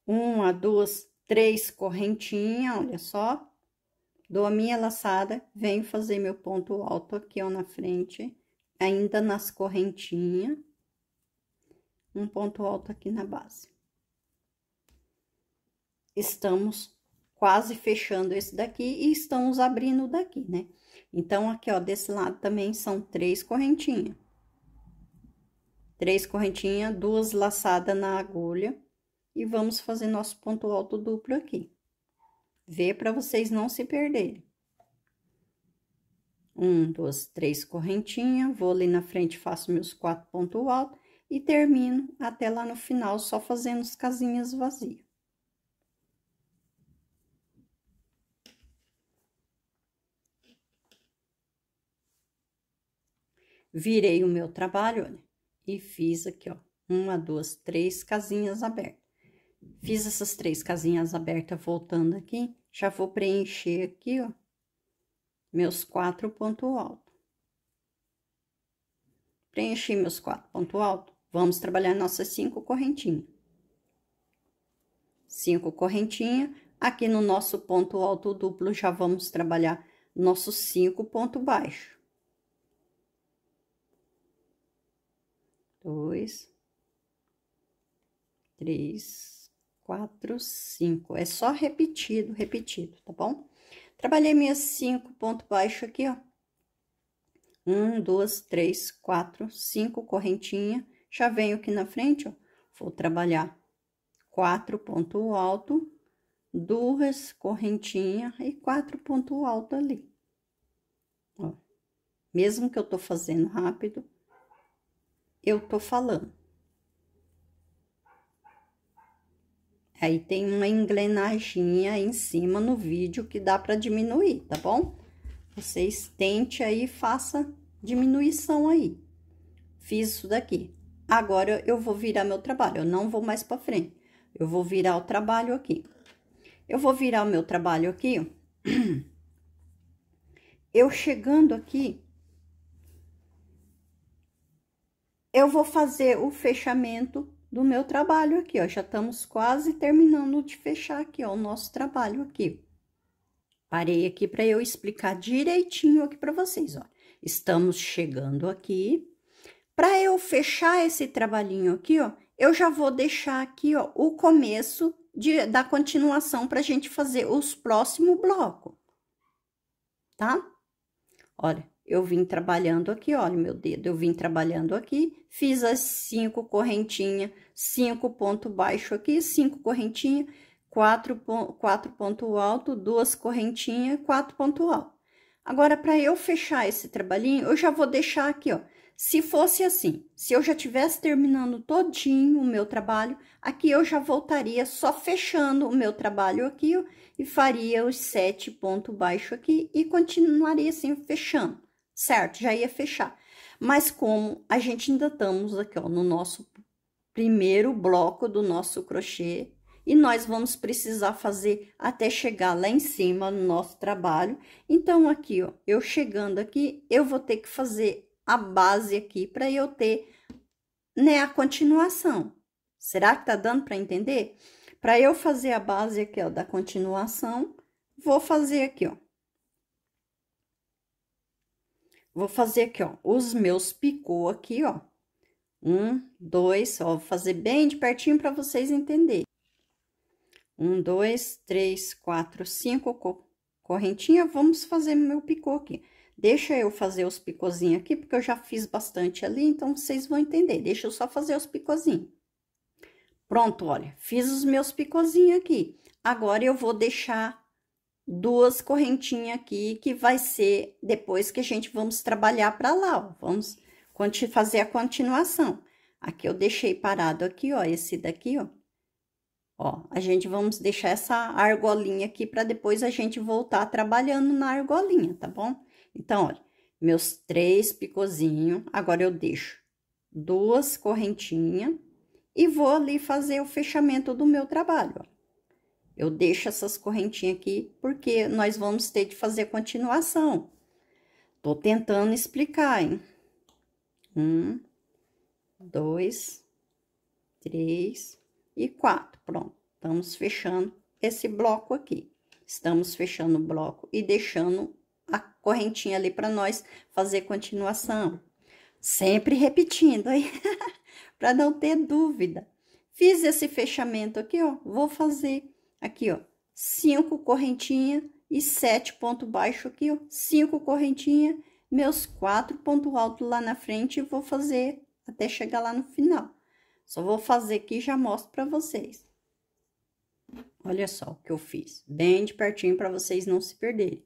Uma, duas, três correntinhas, olha só. Dou a minha laçada, venho fazer meu ponto alto aqui, ó, na frente ainda nas correntinhas, um ponto alto aqui na base. Estamos quase fechando esse daqui e estamos abrindo daqui, né? Então, aqui, ó, desse lado também são três correntinhas. Três correntinhas, duas laçadas na agulha. E vamos fazer nosso ponto alto duplo aqui. Vê para vocês não se perderem. Um, duas, três correntinha, vou ali na frente, faço meus quatro pontos altos e termino até lá no final, só fazendo as casinhas vazias. Virei o meu trabalho, olha, e fiz aqui, ó, uma, duas, três casinhas abertas. Fiz essas três casinhas abertas voltando aqui, já vou preencher aqui, ó meus quatro ponto alto. Preenchi meus quatro ponto alto, vamos trabalhar nossas cinco correntinhas. Cinco correntinhas, aqui no nosso ponto alto duplo já vamos trabalhar nossos cinco ponto baixo. Dois, três, quatro, cinco. É só repetido, repetido, tá bom? Trabalhei minhas cinco ponto baixo aqui, ó. Um, duas, três, quatro, cinco correntinha. Já venho aqui na frente, ó. Vou trabalhar quatro ponto alto, duas correntinha e quatro ponto alto ali. Ó. Mesmo que eu tô fazendo rápido, eu tô falando. Aí tem uma engrenaginha em cima no vídeo que dá para diminuir, tá bom? Vocês tente aí, faça diminuição aí. Fiz isso daqui. Agora eu vou virar meu trabalho, eu não vou mais para frente. Eu vou virar o trabalho aqui. Eu vou virar o meu trabalho aqui. Eu chegando aqui, eu vou fazer o fechamento do meu trabalho aqui, ó. Já estamos quase terminando de fechar aqui, ó, o nosso trabalho aqui. Parei aqui para eu explicar direitinho aqui para vocês, ó. Estamos chegando aqui. Para eu fechar esse trabalhinho aqui, ó, eu já vou deixar aqui, ó, o começo de, da continuação para a gente fazer os próximos blocos, tá? Olha, eu vim trabalhando aqui, olha meu dedo, eu vim trabalhando aqui, fiz as cinco correntinhas, cinco ponto baixo aqui, cinco correntinha, quatro, quatro ponto alto, duas correntinhas, quatro ponto alto. Agora, para eu fechar esse trabalhinho, eu já vou deixar aqui, ó. Se fosse assim, se eu já tivesse terminando todinho o meu trabalho, aqui eu já voltaria só fechando o meu trabalho aqui, ó, e faria os sete pontos baixo aqui e continuaria assim, fechando certo? Já ia fechar. Mas como a gente ainda estamos aqui, ó, no nosso primeiro bloco do nosso crochê, e nós vamos precisar fazer até chegar lá em cima no nosso trabalho. Então, aqui, ó, eu chegando aqui, eu vou ter que fazer a base aqui para eu ter, né, a continuação. Será que tá dando para entender? Para eu fazer a base aqui, ó, da continuação, vou fazer aqui, ó. Vou fazer aqui, ó, os meus picô aqui, ó. Um, dois, ó, vou fazer bem de pertinho para vocês entenderem. Um, dois, três, quatro, cinco co correntinha, vamos fazer meu picô aqui. Deixa eu fazer os picôzinhos aqui, porque eu já fiz bastante ali, então vocês vão entender. Deixa eu só fazer os picôzinhos. Pronto, olha, fiz os meus picôzinhos aqui. Agora, eu vou deixar duas correntinhas aqui, que vai ser depois que a gente vamos trabalhar para lá, ó. Vamos fazer a continuação. Aqui eu deixei parado aqui, ó, esse daqui, ó. Ó, a gente vamos deixar essa argolinha aqui para depois a gente voltar trabalhando na argolinha, tá bom? Então, olha, meus três picozinhos, agora eu deixo duas correntinhas e vou ali fazer o fechamento do meu trabalho, ó. Eu deixo essas correntinhas aqui porque nós vamos ter de fazer continuação. Tô tentando explicar, hein? Um, dois, três e quatro. Pronto, estamos fechando esse bloco aqui. Estamos fechando o bloco e deixando a correntinha ali para nós fazer continuação. Sempre repetindo aí, para não ter dúvida. Fiz esse fechamento aqui, ó, vou fazer Aqui, ó, cinco correntinha e sete ponto baixo aqui, ó, cinco correntinha, meus quatro ponto alto lá na frente, vou fazer até chegar lá no final. Só vou fazer aqui e já mostro para vocês. Olha só o que eu fiz, bem de pertinho para vocês não se perderem.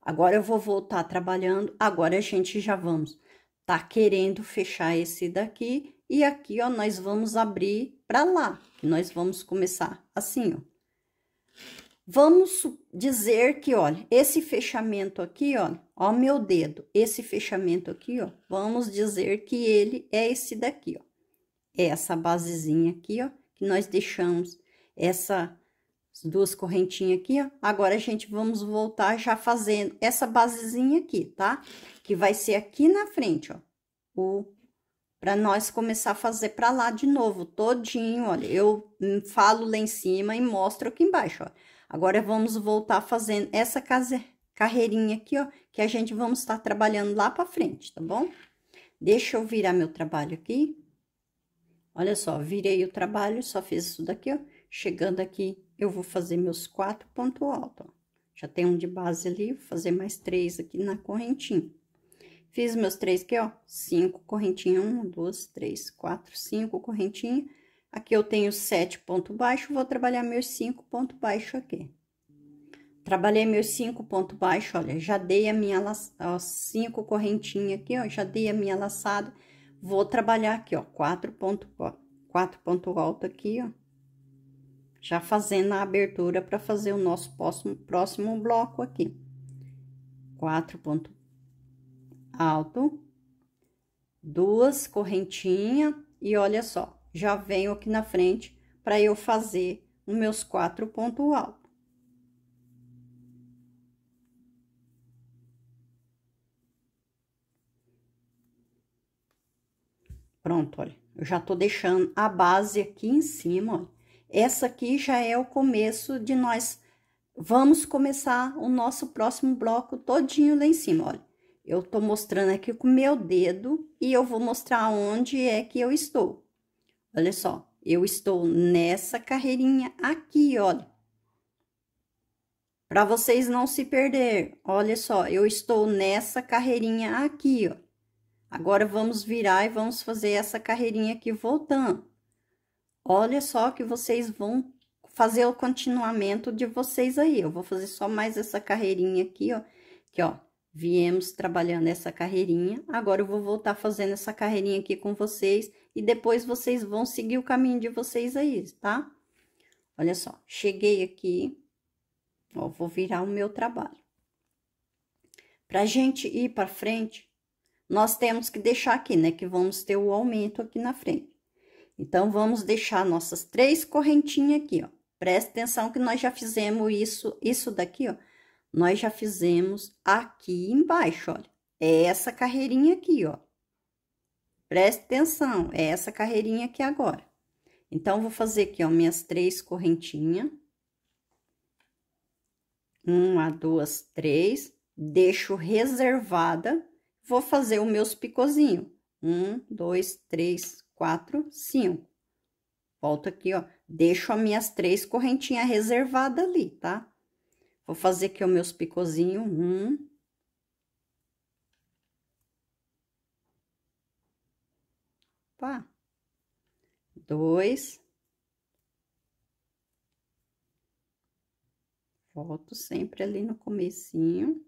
Agora eu vou voltar trabalhando, agora a gente já vamos tá querendo fechar esse daqui e aqui, ó, nós vamos abrir para lá, nós vamos começar assim, ó. Vamos dizer que, olha, esse fechamento aqui, ó, ó meu dedo, esse fechamento aqui, ó, vamos dizer que ele é esse daqui, ó. É essa basezinha aqui, ó, que nós deixamos essa duas correntinhas aqui, ó. Agora, a gente, vamos voltar já fazendo essa basezinha aqui, tá? Que vai ser aqui na frente, ó, o... Pra nós começar a fazer pra lá de novo, todinho, olha, eu hum, falo lá em cima e mostro aqui embaixo, ó Agora, vamos voltar fazendo essa case... carreirinha aqui, ó, que a gente vamos estar tá trabalhando lá pra frente, tá bom? Deixa eu virar meu trabalho aqui. Olha só, virei o trabalho, só fiz isso daqui, ó. Chegando aqui, eu vou fazer meus quatro pontos altos, ó. Já tem um de base ali, vou fazer mais três aqui na correntinha. Fiz meus três aqui, ó, cinco correntinha, um, duas, três, quatro, cinco correntinha Aqui eu tenho sete ponto baixo, vou trabalhar meus cinco ponto baixo aqui. Trabalhei meus cinco ponto baixo, olha, já dei a minha ó, cinco correntinhas aqui, ó, já dei a minha laçada. Vou trabalhar aqui, ó, quatro ponto, ó, quatro ponto alto aqui, ó. Já fazendo a abertura para fazer o nosso próximo, próximo bloco aqui. Quatro ponto alto, duas correntinha e olha só, já venho aqui na frente para eu fazer os meus quatro pontos altos. Pronto, olha, eu já tô deixando a base aqui em cima, olha. Essa aqui já é o começo de nós vamos começar o nosso próximo bloco todinho lá em cima, olha. Eu tô mostrando aqui com o meu dedo e eu vou mostrar onde é que eu estou. Olha só, eu estou nessa carreirinha aqui, olha. Para vocês não se perder, olha só, eu estou nessa carreirinha aqui, ó. Agora, vamos virar e vamos fazer essa carreirinha aqui voltando. Olha só que vocês vão fazer o continuamento de vocês aí. Eu vou fazer só mais essa carreirinha aqui, ó. Que, ó, viemos trabalhando essa carreirinha. Agora, eu vou voltar fazendo essa carreirinha aqui com vocês e depois vocês vão seguir o caminho de vocês aí, tá? Olha só, cheguei aqui, ó, vou virar o meu trabalho. Pra gente ir para frente, nós temos que deixar aqui, né, que vamos ter o aumento aqui na frente. Então, vamos deixar nossas três correntinhas aqui, ó. Presta atenção que nós já fizemos isso, isso daqui, ó. Nós já fizemos aqui embaixo, olha. É essa carreirinha aqui, ó. Preste atenção, é essa carreirinha aqui agora. Então, vou fazer aqui, ó, minhas três correntinhas. Uma, duas, três. Deixo reservada. Vou fazer os meus picozinhos. Um, dois, três, quatro, cinco. Volto aqui, ó. Deixo as minhas três correntinhas reservadas ali, tá? Vou fazer aqui os meus picozinhos. Um, opa, dois, volto sempre ali no comecinho,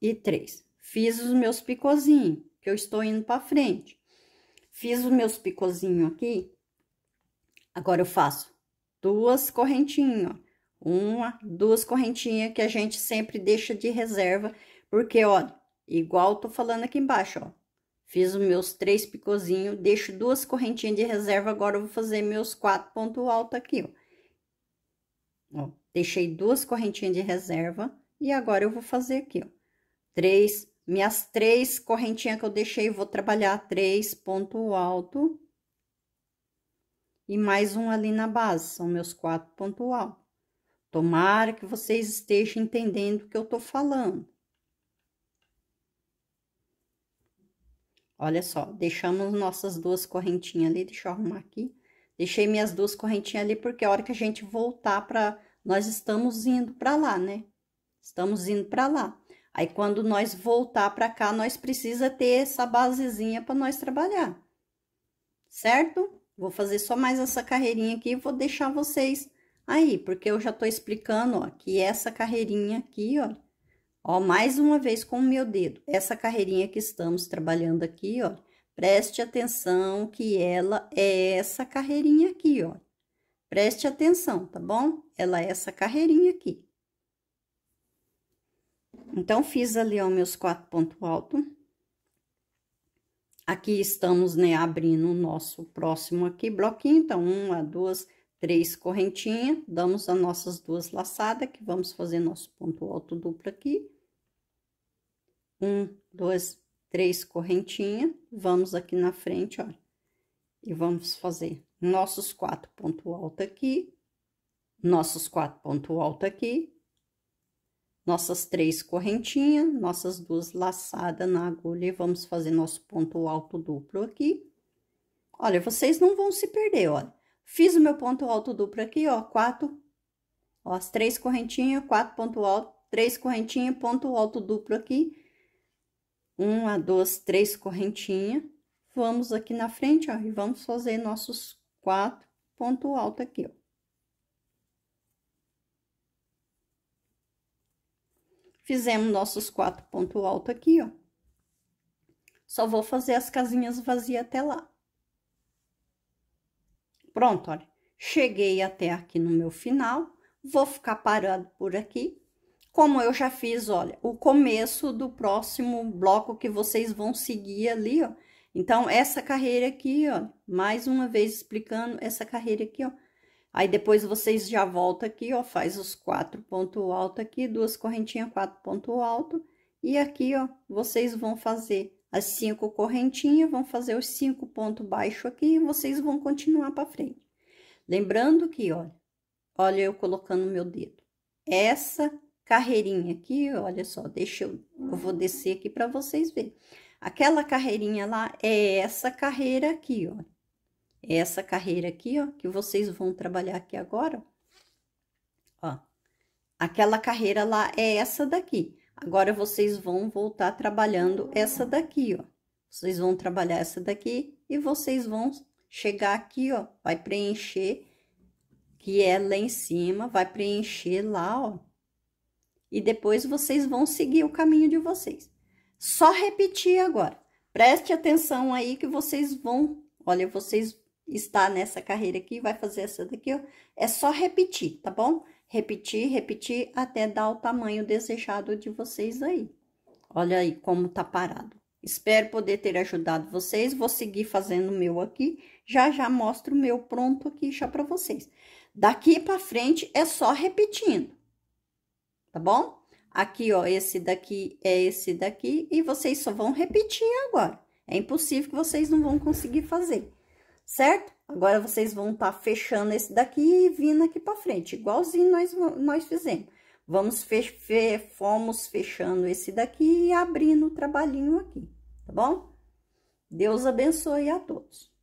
e três. Fiz os meus picozinhos, que eu estou indo para frente. Fiz os meus picôzinhos aqui, agora eu faço duas correntinhas, uma, duas correntinhas que a gente sempre deixa de reserva, porque, ó, igual tô falando aqui embaixo, ó, Fiz os meus três picozinhos, deixo duas correntinhas de reserva, agora eu vou fazer meus quatro pontos altos aqui, ó. ó. Deixei duas correntinhas de reserva e agora eu vou fazer aqui, ó. Três, minhas três correntinhas que eu deixei, vou trabalhar três ponto alto. E mais um ali na base, são meus quatro ponto alto. Tomara que vocês estejam entendendo o que eu tô falando. Olha só, deixamos nossas duas correntinhas ali, deixa eu arrumar aqui. Deixei minhas duas correntinhas ali, porque a hora que a gente voltar para Nós estamos indo para lá, né? Estamos indo para lá. Aí, quando nós voltar para cá, nós precisa ter essa basezinha para nós trabalhar. Certo? Vou fazer só mais essa carreirinha aqui e vou deixar vocês aí, porque eu já tô explicando, ó, que essa carreirinha aqui, ó, Ó, mais uma vez com o meu dedo. Essa carreirinha que estamos trabalhando aqui, ó. Preste atenção que ela é essa carreirinha aqui, ó. Preste atenção, tá bom? Ela é essa carreirinha aqui. Então, fiz ali, ó, meus quatro pontos altos. Aqui estamos, né, abrindo o nosso próximo aqui bloquinho. Então, uma, duas, três correntinhas. Damos as nossas duas laçadas, que vamos fazer nosso ponto alto duplo aqui um, duas, três correntinhas, vamos aqui na frente, ó, e vamos fazer nossos quatro pontos alto aqui, nossos quatro pontos alto aqui, nossas três correntinhas, nossas duas laçadas na agulha, e vamos fazer nosso ponto alto duplo aqui. Olha, vocês não vão se perder, olha. Fiz o meu ponto alto duplo aqui, ó, quatro, ó, as três correntinhas, quatro ponto alto, três correntinhas, ponto alto duplo aqui, uma, duas, três correntinhas. Vamos aqui na frente, ó, e vamos fazer nossos quatro ponto alto aqui, ó. Fizemos nossos quatro ponto alto aqui, ó. Só vou fazer as casinhas vazias até lá. Pronto, olha. Cheguei até aqui no meu final. Vou ficar parado por aqui como eu já fiz, olha, o começo do próximo bloco que vocês vão seguir ali, ó. Então, essa carreira aqui, ó, mais uma vez explicando essa carreira aqui, ó. Aí, depois vocês já voltam aqui, ó, faz os quatro ponto alto aqui, duas correntinhas, quatro ponto alto. E aqui, ó, vocês vão fazer as cinco correntinhas, vão fazer os cinco ponto baixo aqui e vocês vão continuar para frente. Lembrando que, olha, olha eu colocando meu dedo. Essa carreirinha aqui, olha só, deixa eu, eu vou descer aqui para vocês verem. Aquela carreirinha lá é essa carreira aqui, ó. É essa carreira aqui, ó, que vocês vão trabalhar aqui agora, ó. Aquela carreira lá é essa daqui. Agora, vocês vão voltar trabalhando essa daqui, ó. Vocês vão trabalhar essa daqui e vocês vão chegar aqui, ó, vai preencher, que é lá em cima, vai preencher lá, ó e depois vocês vão seguir o caminho de vocês. Só repetir agora. Preste atenção aí que vocês vão, olha, vocês está nessa carreira aqui, vai fazer essa daqui, ó. É só repetir, tá bom? Repetir, repetir até dar o tamanho desejado de vocês aí. Olha aí como tá parado. Espero poder ter ajudado vocês. Vou seguir fazendo o meu aqui. Já já mostro o meu pronto aqui já para vocês. Daqui para frente é só repetindo tá bom? Aqui, ó, esse daqui é esse daqui e vocês só vão repetir agora. É impossível que vocês não vão conseguir fazer, certo? Agora, vocês vão estar tá fechando esse daqui e vindo aqui pra frente, igualzinho nós, nós fizemos. Vamos fe fe fomos fechando esse daqui e abrindo o trabalhinho aqui, tá bom? Deus abençoe a todos.